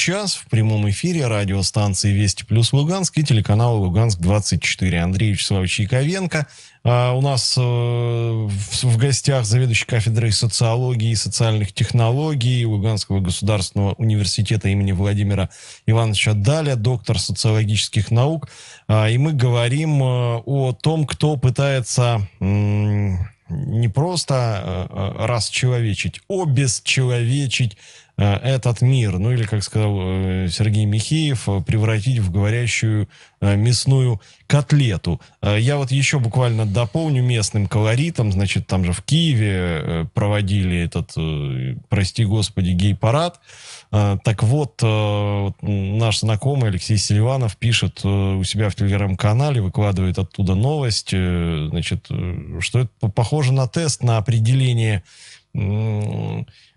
час в прямом эфире радиостанции «Вести плюс Луганск» и телеканала «Луганск-24». Андрей Вячеславович Яковенко. А у нас э, в гостях заведующий кафедрой социологии и социальных технологий Луганского государственного университета имени Владимира Ивановича Даля, доктор социологических наук. А, и мы говорим э, о том, кто пытается не просто э, расчеловечить, обесчеловечить а Э, этот мир, ну или, как сказал э, Сергей Михеев, э, превратить в говорящую мясную котлету. Я вот еще буквально дополню местным колоритом, значит, там же в Киеве проводили этот, прости господи, гей-парад. Так вот, наш знакомый Алексей Селиванов пишет у себя в телеграм-канале, выкладывает оттуда новость, значит, что это похоже на тест на определение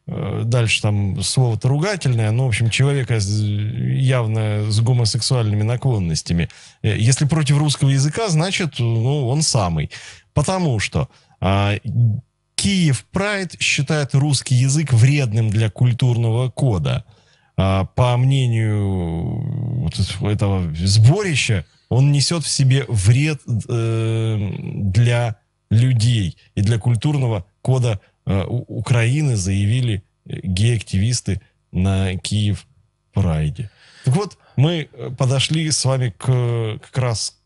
Э, дальше там слово-то ругательное, но, в общем, человека явно с гомосексуальными наклонностями. Э, если против русского языка, значит, ну, он самый. Потому что а, Киев Прайд считает русский язык вредным для культурного кода. А, по мнению вот этого сборища, он несет в себе вред э, для людей и для культурного кода Э, Украины заявили э, геактивисты на Киев Прайде. Так вот, мы э, подошли с вами к, как раз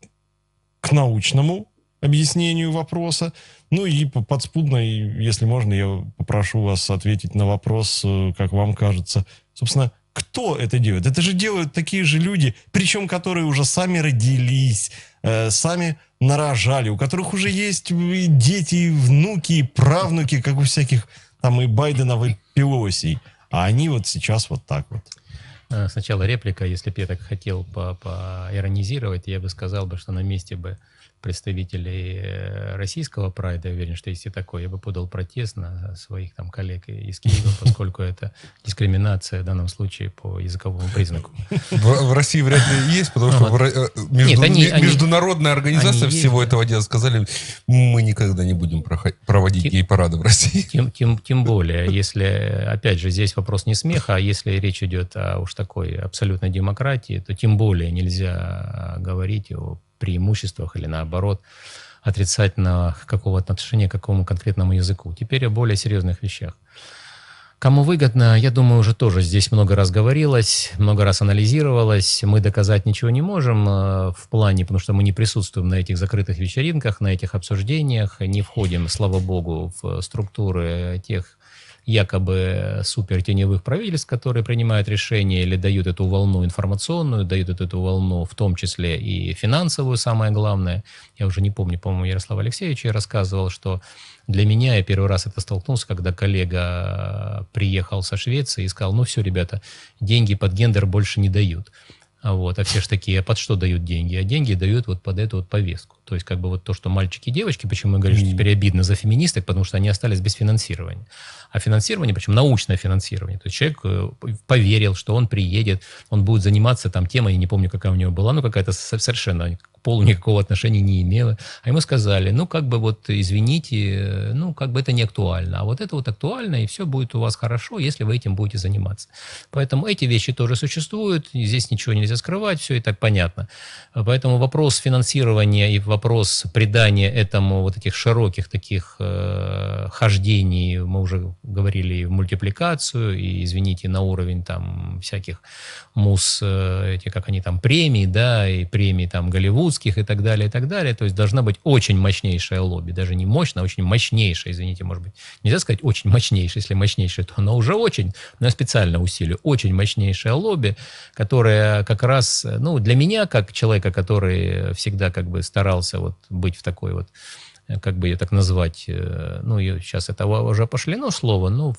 к научному объяснению вопроса. Ну и подспудно, если можно, я попрошу вас ответить на вопрос, как вам кажется, собственно, кто это делает? Это же делают такие же люди, причем которые уже сами родились, э, сами нарожали, у которых уже есть э, и дети, и внуки, и правнуки, как у всяких там и Байденов, и Пелосий. А они вот сейчас вот так вот. Э, сначала реплика, если бы я так хотел по поиронизировать, я бы сказал бы, что на месте бы представителей э, российского прайда, я уверен, что есть и такое, я бы подал протест на своих там коллег из Киева, поскольку это дискриминация в данном случае по языковому признаку. В, России вряд ли есть, потому что вот. Э, между, международная организация всего этого дела сказали, мы никогда не будем проводить гей-парады в России. Тем, тем более, если, опять же, здесь вопрос не смеха, а если речь идет о уж такой абсолютной демократии, то тем более нельзя а, говорить о преимуществах или наоборот отрицательно какого-то отношения к какому конкретному языку. Теперь о более серьезных вещах. Кому выгодно, я думаю, уже тоже здесь много раз говорилось, много раз анализировалось. Мы доказать ничего не можем э, в плане, потому что мы не присутствуем на этих закрытых вечеринках, на этих обсуждениях, не входим, слава богу, в структуры тех якобы супер теневых правительств, которые принимают решения или дают эту волну информационную, дают эту волну в том числе и финансовую, самое главное. Я уже не помню, по-моему, Ярослав Алексеевич я рассказывал, что для меня я первый раз это столкнулся, когда коллега приехал со Швеции и сказал, ну все, ребята, деньги под гендер больше не дают. А вот, а все же такие, а под что дают деньги? А деньги дают вот под эту вот повестку. То есть как бы вот то, что мальчики и девочки, почему мы говорим, что теперь обидно за феминисток, потому что они остались без финансирования. А финансирование, причем научное финансирование. То есть человек э, поверил, что он приедет, он будет заниматься там темой, я не помню, какая у него была, но какая-то совершенно полу никакого отношения не имела. А ему сказали, ну, как бы вот, извините, ну, как бы это не актуально. А вот это вот актуально, и все будет у вас хорошо, если вы этим будете заниматься. Поэтому эти вещи тоже существуют, здесь ничего нельзя скрывать, все и так понятно. Поэтому вопрос финансирования и вопрос придания этому вот этих широких таких э, хождений, мы уже говорили в мультипликацию, и, извините, на уровень там всяких мус, э, эти, как они там, премии, да, и премии там Голливуд русских и так далее, и так далее. То есть должна быть очень мощнейшая лобби, даже не мощная, а очень мощнейшая, извините, может быть. Нельзя сказать очень мощнейшая, если мощнейшая, то она уже очень, но я специально усилю, очень мощнейшая лобби, которая как раз, ну, для меня, как человека, который всегда как бы старался вот быть в такой вот, э, как бы ее так назвать, э, ну, сейчас это уже пошли, но слово, ну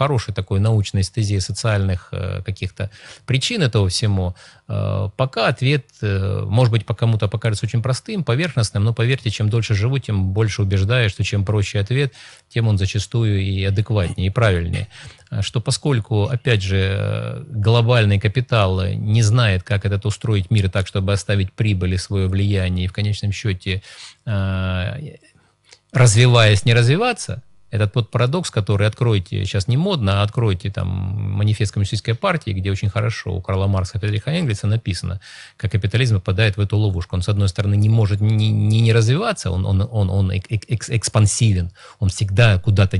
хорошей такой научной стезии социальных э, каких-то причин этого всему, э, пока ответ, э, может быть, по кому-то покажется очень простым, поверхностным, но поверьте, чем дольше живу, тем больше убеждаюсь, что чем проще ответ, тем он зачастую и адекватнее, и правильнее. Что поскольку, опять же, глобальный капитал не знает, как этот устроить мир так, чтобы оставить прибыль и свое влияние, и в конечном счете, развиваясь, не развиваться – этот вот парадокс, который откройте, сейчас не модно, а откройте там манифест коммунистической партии, где очень хорошо у Карла Маркса и Фредриха Энгельса написано, как капитализм попадает в эту ловушку. Он, с одной стороны, не может не, не, не развиваться, он, он, он, он экспансивен, он всегда куда-то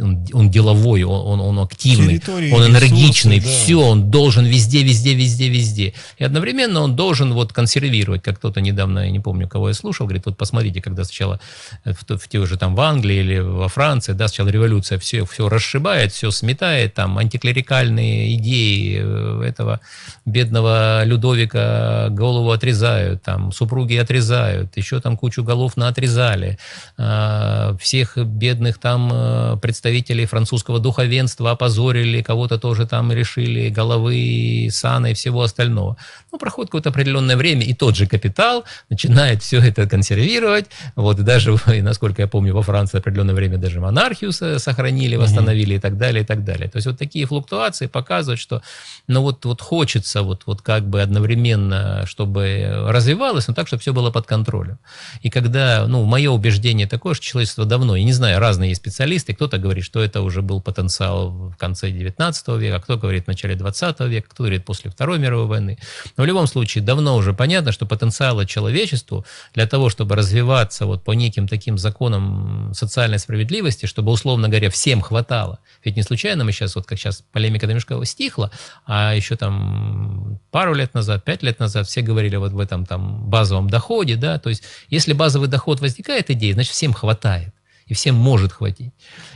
он, он деловой, он, он, он активный, Территории, он энергичный, ресурсы, да. все, он должен везде, везде, везде, везде. И одновременно он должен вот консервировать, как кто-то недавно, я не помню, кого я слушал, говорит, вот посмотрите, когда сначала в, в те же там в Англии или во Франции, да, сначала революция все, все расшибает, все сметает, там антиклерикальные идеи э, этого бедного Людовика голову отрезают, там супруги отрезают, еще там кучу голов на отрезали, а, всех бедных там э, представителей представителей французского духовенства опозорили, кого-то тоже там решили, головы, саны и всего остального. Ну, проходит какое-то определенное время, и тот же капитал начинает все это консервировать. Вот и даже, насколько я помню, во Франции определенное время даже монархию сохранили, восстановили mm и так далее, и так далее. То есть вот такие флуктуации показывают, что ну вот, вот хочется вот, вот как бы одновременно, чтобы развивалось, но так, чтобы все было под контролем. И когда, ну, мое убеждение такое, что человечество давно, я не знаю, разные есть специалисты, кто-то говорит, говорит, что это уже был потенциал в конце 19 века, кто говорит в начале 20 века, кто говорит после Второй мировой войны. Но в любом случае давно уже понятно, что потенциала человечеству для того, чтобы развиваться вот по неким таким законам социальной справедливости, чтобы, условно говоря, всем хватало. Ведь не случайно мы сейчас, вот как сейчас полемика Домешкова стихла, а еще там пару лет назад, пять лет назад все говорили вот в этом там базовом доходе, да, то есть если базовый доход возникает идея, значит всем хватает и всем может хватить.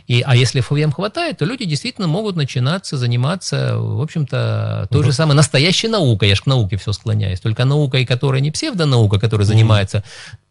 И, а если ФВМ хватает, то люди действительно могут начинаться заниматься, в общем-то, той угу. же ну, самой настоящей наукой. Я же к науке все склоняюсь. Только наукой, которая не псевдонаука, которая угу. занимается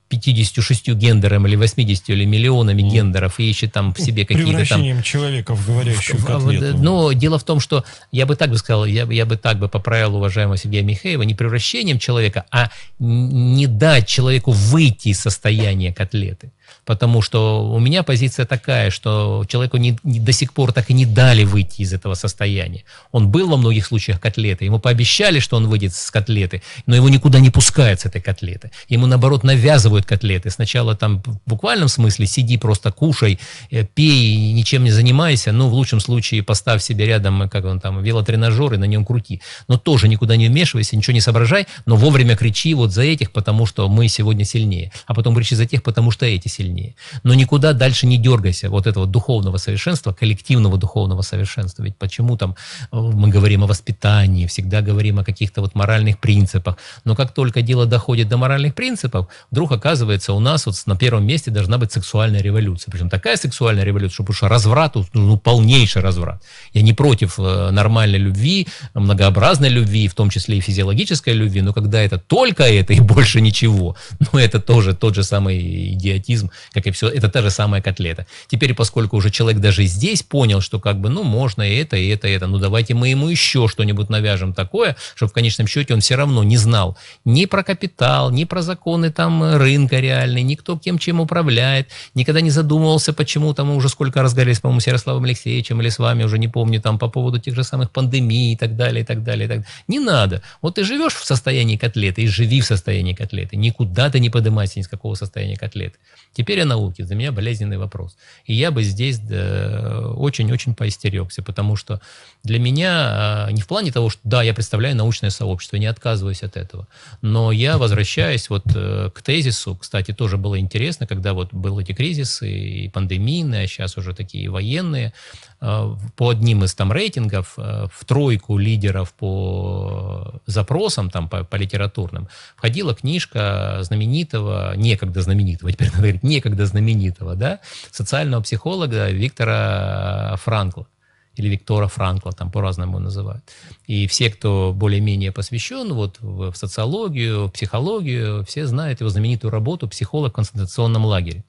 56 гендером или 80 или миллионами mm. гендеров и ищет там в себе какие-то там... Превращением человека в говорящую котлету. Но дело в том, что я бы так бы сказал, я, я бы так бы поправил уважаемого Сергея Михеева, не превращением человека, а не дать человеку выйти из состояния котлеты потому что у меня позиция такая, что человеку не, не, до сих пор так и не дали выйти из этого состояния. Он был во многих случаях котлеты, ему пообещали, что он выйдет с котлеты, но его никуда не пускают с этой котлеты. Ему, наоборот, навязывают котлеты. Сначала там в буквальном смысле сиди, просто кушай, э, пей, ничем не занимайся, ну, в лучшем случае поставь себе рядом, как он там, велотренажер и на нем крути. Но тоже никуда не вмешивайся, ничего не соображай, но вовремя кричи вот за этих, потому что мы сегодня сильнее. А потом кричи за тех, потому что эти сильнее сильнее. Но никуда дальше не дергайся вот этого духовного совершенства, коллективного духовного совершенства. Ведь почему там э, мы говорим о воспитании, всегда говорим о каких-то вот моральных принципах. Но как только дело доходит до моральных принципов, вдруг оказывается у нас вот на первом месте должна быть сексуальная революция. Причем такая сексуальная революция, что, потому что разврат, ну, полнейший разврат. Я не против э, нормальной любви, многообразной любви, в том числе и физиологической любви, но когда это только это и больше ничего, ну, это тоже тот же самый идиотизм, организм, как и все, это та же самая котлета. Теперь, поскольку уже человек даже здесь понял, что как бы, ну, можно и это, и это, и это, ну, давайте мы ему еще что-нибудь навяжем такое, чтобы в конечном счете он все равно не знал ни про капитал, ни про законы там рынка реальный, никто кем чем управляет, никогда не задумывался, почему там уже сколько разговаривали, по-моему, с Ярославом Алексеевичем или с вами, уже не помню, там по поводу тех же самых пандемий и так далее, и так далее, и так далее. Не надо. Вот ты живешь в состоянии котлеты и живи в состоянии котлеты. Никуда ты не поднимайся ни с какого состояния котлеты. Теперь о науке. Для меня болезненный вопрос. И я бы здесь э, очень-очень поистерегся, потому что для меня, э, не в плане того, что да, я представляю научное сообщество, не отказываюсь от этого, но я возвращаюсь вот э, к тезису, кстати, тоже было интересно, когда вот были эти кризисы и пандемийные, а сейчас уже такие военные, по одним из там рейтингов в тройку лидеров по запросам, там по, по литературным, входила книжка знаменитого, некогда знаменитого, теперь надо говорить, некогда знаменитого, да, социального психолога Виктора Франкла или Виктора Франкла, там по-разному называют. И все, кто более-менее посвящен вот, в социологию, в психологию, все знают его знаменитую работу «Психолог в концентрационном лагере».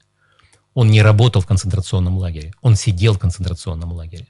Он не работал в концентрационном лагере, он сидел в концентрационном лагере.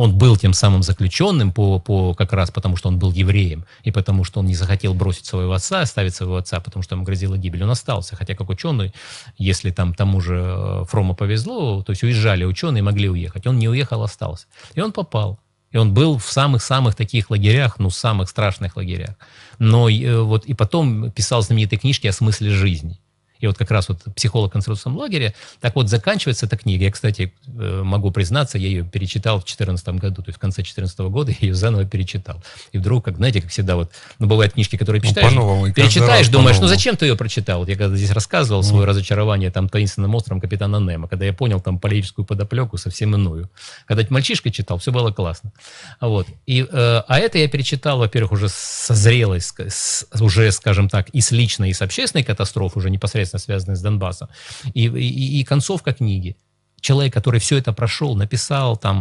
Он был тем самым заключенным по, по, как раз потому, что он был евреем, и потому, что он не захотел бросить своего отца, оставить своего отца, потому что ему грозила гибель. Он остался, хотя как ученый, если там тому же э, Фрома повезло, то есть уезжали ученые, могли уехать. Он не уехал, остался. И он попал. И он был в самых-самых таких лагерях, ну, самых страшных лагерях. Но э, вот и потом писал знаменитые книжки о смысле жизни и вот как раз вот «Психолог в концентрационном лагере». Так вот, заканчивается эта книга. Я, кстати, э, могу признаться, я ее перечитал в 2014 году, то есть в конце 2014 года я ее заново перечитал. И вдруг, как, знаете, как всегда, вот, ну, бывают книжки, которые ну, читаешь, ну, перечитаешь, думаешь, ну, зачем ты ее прочитал? Вот я когда здесь рассказывал mm. свое разочарование там «Таинственным островом капитана Немо», когда я понял там политическую подоплеку совсем иную. Когда мальчишка читал, все было классно. Вот. И, э, а это я перечитал, во-первых, уже со зрелой, с, уже, скажем так, и с личной, и с общественной катастрофы, уже непосредственно тесно связанные с Донбассом. И, и, и концовка книги. Человек, который все это прошел, написал там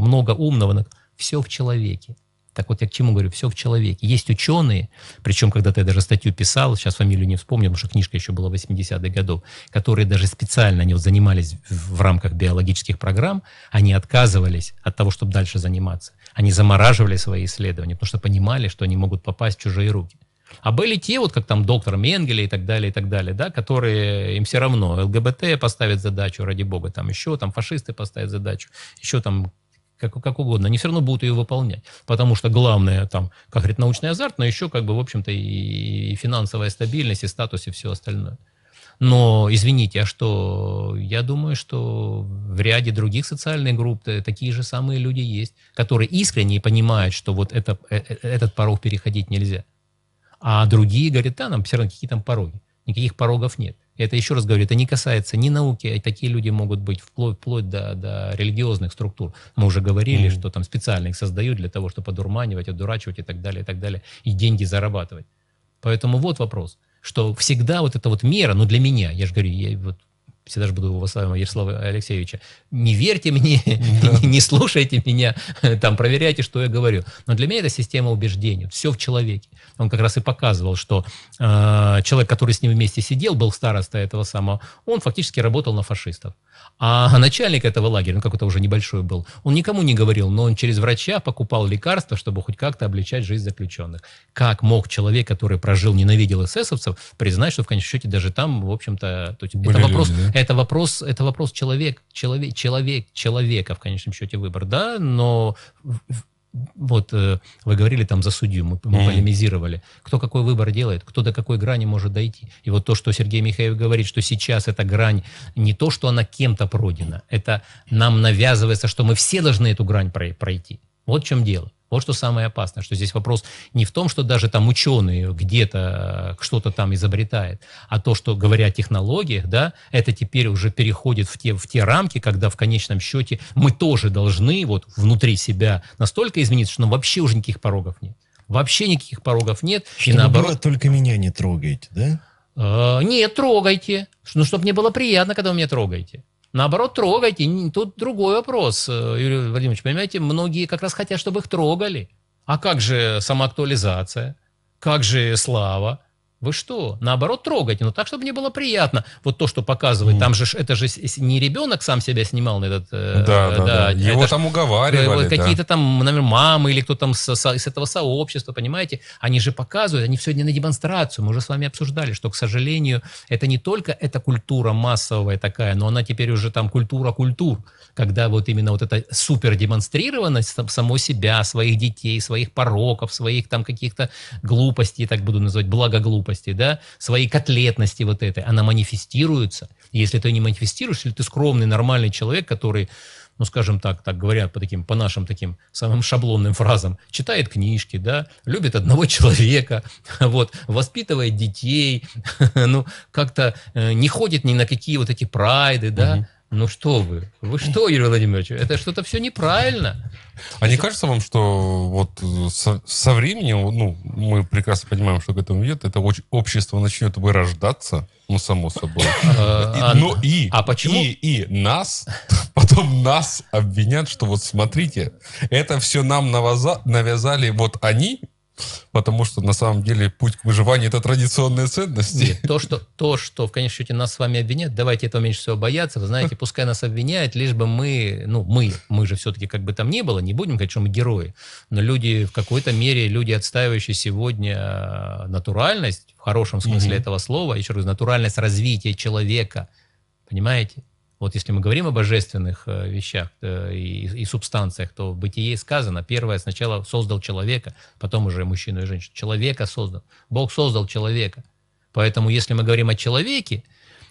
много умного, все в человеке. Так вот я к чему говорю, все в человеке. Есть ученые, причем когда-то я даже статью писал, сейчас фамилию не вспомню, потому что книжка еще была 80-х годов, которые даже специально, они вот занимались в рамках биологических программ, они отказывались от того, чтобы дальше заниматься. Они замораживали свои исследования, потому что понимали, что они могут попасть в чужие руки. А были те, вот как там доктор Менгеле и так далее, и так далее, да, которые им все равно. ЛГБТ поставит задачу, ради бога, там еще, там фашисты поставят задачу, еще там как, как угодно, они все равно будут ее выполнять. Потому что главное там, как говорит, научный азарт, но еще как бы, в общем-то, и, и финансовая стабильность, и статус, и все остальное. Но, извините, а что, я думаю, что в ряде других социальных групп такие же самые люди есть, которые искренне понимают, что вот это, э, э, этот порог переходить нельзя. А другие говорят, да, нам все равно какие там пороги. Никаких порогов нет. Это, еще раз говорю, это не касается ни науки, а такие люди могут быть вплоть, вплоть до, до религиозных структур. Мы уже говорили, mm. что там специально их создают для того, чтобы одурманивать, одурачивать и так далее, и так далее, и деньги зарабатывать. Поэтому вот вопрос, что всегда вот эта вот мера, ну для меня, я же говорю, я вот всегда же буду Василия Ярослава Алексеевича, не верьте мне, да. не слушайте меня, там проверяйте, что я говорю. Но для меня это система убеждений, все в человеке. Он как раз и показывал, что э, человек, который с ним вместе сидел, был староста этого самого, он фактически работал на фашистов. А начальник этого лагеря, ну какой-то уже небольшой был, он никому не говорил, но он через врача покупал лекарства, чтобы хоть как-то облегчать жизнь заключенных. Как мог человек, который прожил, ненавидел эсэсовцев, признать, что в конечном счете даже там, в общем-то, то это, вопрос, это вопрос, это вопрос человек, человек, человек, человека в конечном счете выбор, да, но вот э, вы говорили там за судью, мы, полемизировали. Кто какой выбор делает, кто до какой грани может дойти. И вот то, что Сергей Михаев говорит, что сейчас эта грань не то, что она кем-то пройдена, это нам навязывается, что мы все должны эту грань пройти. Вот в чем дело. Вот что самое опасное, что здесь вопрос не в том, что даже там ученые где-то э, что-то там изобретает, а то, что, говоря о технологиях, да, это теперь уже переходит в те, в те рамки, когда в конечном счете мы тоже должны вот внутри себя настолько измениться, что нам вообще уже никаких порогов нет. Вообще никаких порогов нет. Чтобы и наоборот... Было, только меня не трогайте, да? Э, нет, трогайте. Ну, чтобы мне было приятно, когда вы меня трогаете. Наоборот, трогайте. Тут другой вопрос, э, Юрий Владимирович. Понимаете, многие как раз хотят, чтобы их трогали. А как же самоактуализация? Как же слава? Вы что? Наоборот, трогайте, но так, чтобы не было приятно. Вот то, что показывает, mm. там же это же не ребенок сам себя снимал, на этот, э, да, э, да, да, его это там ж, уговаривали, э, какие-то там, наверное, мамы или кто там с, с, из этого сообщества, понимаете, они же показывают, они сегодня на демонстрацию, мы уже с вами обсуждали, что, к сожалению, это не только эта культура массовая такая, но она теперь уже там культура культур, когда вот именно вот эта супердемонстрированность демонстрированность там, само себя, своих детей, своих пороков, своих там каких-то глупостей, так буду называть, благо нелепости, да, своей котлетности вот этой, она манифестируется. Если ты не манифестируешь, если ты скромный, нормальный человек, который, ну, скажем так, так говорят по таким, по нашим таким самым шаблонным фразам, читает книжки, да, любит одного человека, вот, воспитывает детей, ну, как-то э, не ходит ни на какие вот эти прайды, да, ну что вы, вы что, Юрий Владимирович, это что-то все неправильно. А не кажется вам, что вот э, со, со временем, ну, мы прекрасно понимаем, что к этому идет, это общество начнет вырождаться, ну, само собой. А, а, ну и, а почему? и нас, потом нас обвинят, что вот смотрите, это все нам навязали вот они, потому что на самом деле путь к выживанию – это традиционные ценности. Нет, то, что, то, что в конечном счете нас с вами обвинят, давайте этого меньше всего бояться. Вы знаете, пускай нас обвиняют, лишь бы мы, ну, мы, мы же все-таки как бы там не было, не будем говорить, что мы герои, но люди в какой-то мере, люди, отстаивающие сегодня э, натуральность, в хорошем смысле mm этого слова, еще раз, натуральность развития человека, понимаете? Вот если мы говорим о божественных э, вещах э, и, субстанциях, то в бытие сказано, первое, сначала создал человека, потом уже мужчину и женщину. Человека создал. Бог создал человека. Поэтому если мы говорим о человеке,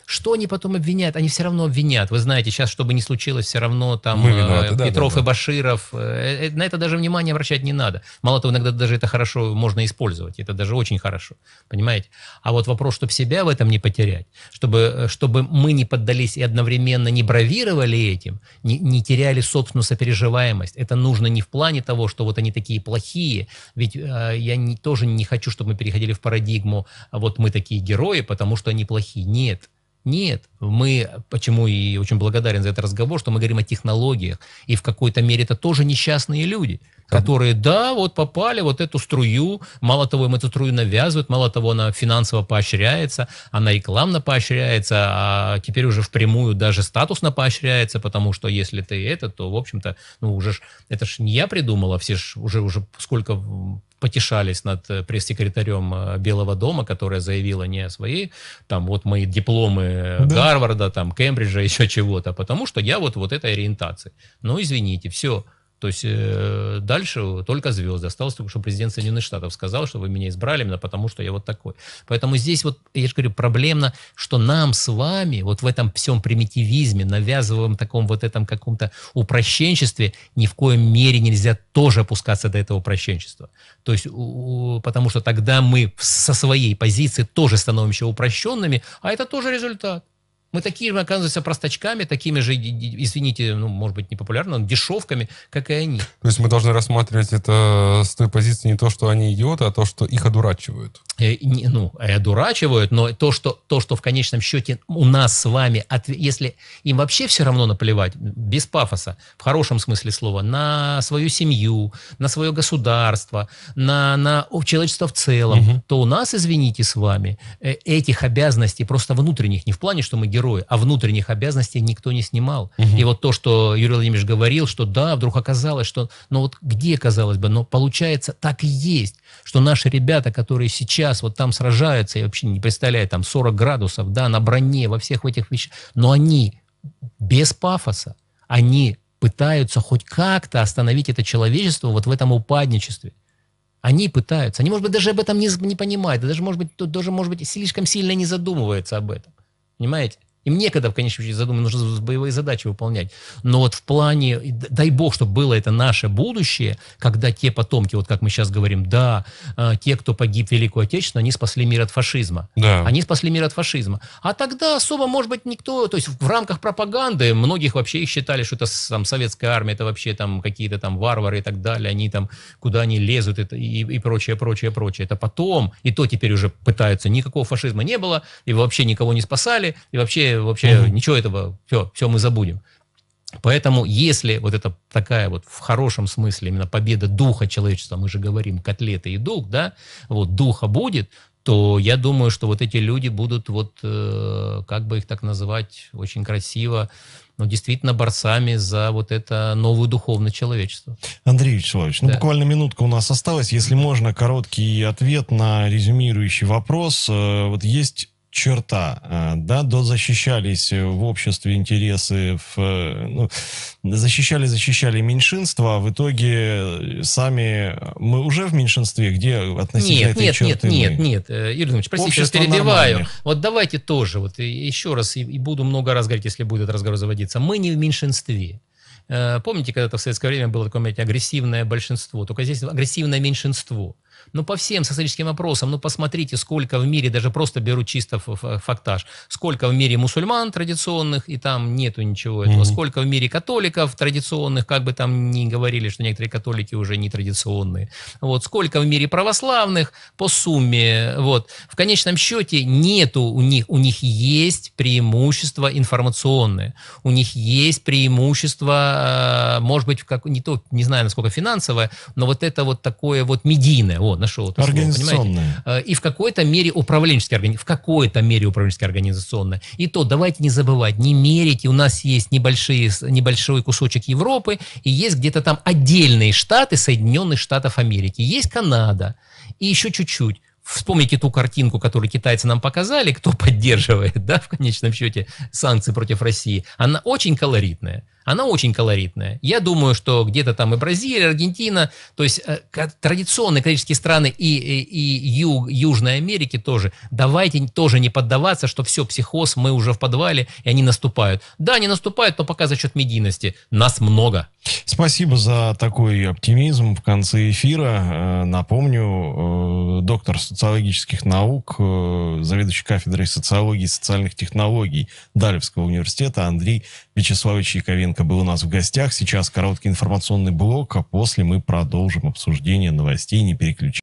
что они потом обвиняют? Они все равно обвинят. Вы знаете, сейчас, чтобы не случилось, все равно там Мы э, виноваты, э, Петров да, да, и Баширов. Э, э, э, на это даже внимание обращать не надо. Мало того, иногда даже это хорошо можно использовать. Это даже очень хорошо. Понимаете? А вот вопрос, чтобы себя в этом не потерять, чтобы, э, чтобы мы не поддались и одновременно не бравировали этим, не, не теряли собственную сопереживаемость. Это нужно не в плане того, что вот они такие плохие, ведь э, я не, тоже не хочу, чтобы мы переходили в парадигму, «А вот мы такие герои, потому что они плохие. Нет. Нет, мы, почему и очень благодарен за этот разговор, что мы говорим о технологиях, и в какой-то мере это тоже несчастные люди, которые, да, вот попали вот эту струю, мало того, им эту струю навязывают, мало того, она финансово поощряется, она рекламно поощряется, а теперь уже впрямую даже статусно поощряется, потому что если ты это, то, в общем-то, ну уже ж, это ж не я придумала, все ж уже, уже сколько потешались над э, пресс-секретарем э, Белого дома, которая заявила не о своей, там, вот мои дипломы да. Гарварда, там, Кембриджа, еще чего-то, потому что я вот, вот этой ориентации. Ну, извините, все, то есть э, дальше только звезды. Осталось только, что президент Соединенных Штатов сказал, что вы меня избрали именно потому, что я вот такой. Поэтому здесь вот, я же говорю, проблемно, что нам с вами вот в этом всем примитивизме, навязываем таком вот этом каком-то упрощенчестве, ни в коем мере нельзя тоже опускаться до этого упрощенчества. То есть, у, у, потому что тогда мы со своей позиции тоже становимся упрощенными, а это тоже результат. Мы такие же, оказываемся простачками, такими же, извините, ну, может быть, непопулярно, но дешевками, как и они. То есть мы должны рассматривать это с той позиции не то, что они идиоты, а то, что их одурачивают. И, э, не, ну, и э, одурачивают, но то что, то, что в конечном счете у нас с вами, от, если им вообще все равно наплевать, без пафоса, в хорошем смысле слова, на свою семью, на свое государство, на, на человечество в целом, угу. то у нас, извините, с вами, э, этих обязанностей просто внутренних, не в плане, что мы героя, а внутренних обязанностей никто не снимал. Угу. И вот то, что Юрий Владимирович говорил, что да, вдруг оказалось, что, ну вот где, казалось бы, но получается так и есть, что наши ребята, которые сейчас вот там сражаются, я вообще не представляю, там 40 градусов, да, на броне, во всех этих вещах, но они без пафоса, они пытаются хоть как-то остановить это человечество вот в этом упадничестве. Они пытаются. Они, может быть, даже об этом не, не понимают, даже, может быть, даже, может быть, слишком сильно не задумываются об этом. Понимаете? Им некогда, в конечном счете, задумать, нужно боевые задачи выполнять. Но вот в плане, дай бог, чтобы было это наше будущее, когда те потомки, вот как мы сейчас говорим, да, а, те, кто погиб в Великую Отечественную, они спасли мир от фашизма. Да. Они спасли мир от фашизма. А тогда особо, может быть, никто, то есть в рамках пропаганды многих вообще считали, что это там советская армия, это вообще там какие-то там варвары и так далее, они там, куда они лезут это, и, и прочее, прочее, прочее. Это потом, и то теперь уже пытаются, никакого фашизма не было, и вообще никого не спасали, и вообще и вообще угу. ничего этого, все, все мы забудем. Поэтому если вот это такая вот в хорошем смысле именно победа духа человечества, мы же говорим котлеты и дух, да, вот духа будет, то я думаю, что вот эти люди будут вот, э, как бы их так называть, очень красиво, но ну, действительно борцами за вот это новую духовное человечество Андрей Вячеславович, ну, да. ну буквально минутка у нас осталась. Если можно, короткий ответ на резюмирующий вопрос. Э, вот есть черта. А, да, до защищались в обществе интересы, в, э, ну, защищали, защищали меньшинства, а в итоге э, сами э, мы уже в меньшинстве, где относительно нет, этой нет, черты Нет, мы? нет, нет, Юрий Ильич, простите, Общество я перебиваю. Нормальных. Вот давайте тоже, вот еще раз, и, и буду много раз говорить, если будет этот разговор заводиться, мы не в меньшинстве. Помните, когда-то в советское время было такое, знаете, агрессивное большинство, только здесь агрессивное меньшинство – но ну, по всем социологическим опросам, ну, посмотрите, сколько в мире, даже просто беру чисто фактаж, сколько в мире мусульман традиционных, и там нету ничего этого, mm-hmm. сколько в мире католиков традиционных, как бы там ни говорили, что некоторые католики уже не традиционные. Вот, сколько в мире православных по сумме, вот. В конечном счете нету у них, у них есть преимущество информационное, у них есть преимущество, э, может быть, как, не то, не знаю, насколько финансовое, но вот это вот такое вот медийное, вот, модно шоу. Организационное. Слово, э, и в какой-то мере управленчески, в какой-то мере управленчески организационное. И то давайте не забывать, не мерите. У нас есть небольшие, небольшой кусочек Европы, и есть где-то там отдельные штаты Соединенных Штатов Америки. Есть Канада, и еще чуть-чуть вспомните ту картинку, которую китайцы нам показали, кто поддерживает, да, в конечном счете, санкции против России. Она очень колоритная она очень колоритная. Я думаю, что где-то там и Бразилия, Аргентина, то есть э, традиционные экономические страны и, и, и Юг, Южной Америки тоже. Давайте тоже не поддаваться, что все, психоз, мы уже в подвале, и они наступают. Да, они наступают, но пока за счет медийности. Нас много. Спасибо за такой оптимизм в конце эфира. Э, напомню, э, доктор социологических наук, заведующий кафедрой социологии и социальных технологий Далевского университета Андрей Вячеславович Яковенко Лапенко был у нас в гостях. Сейчас короткий информационный блок, а после мы продолжим обсуждение новостей. Не переключайтесь.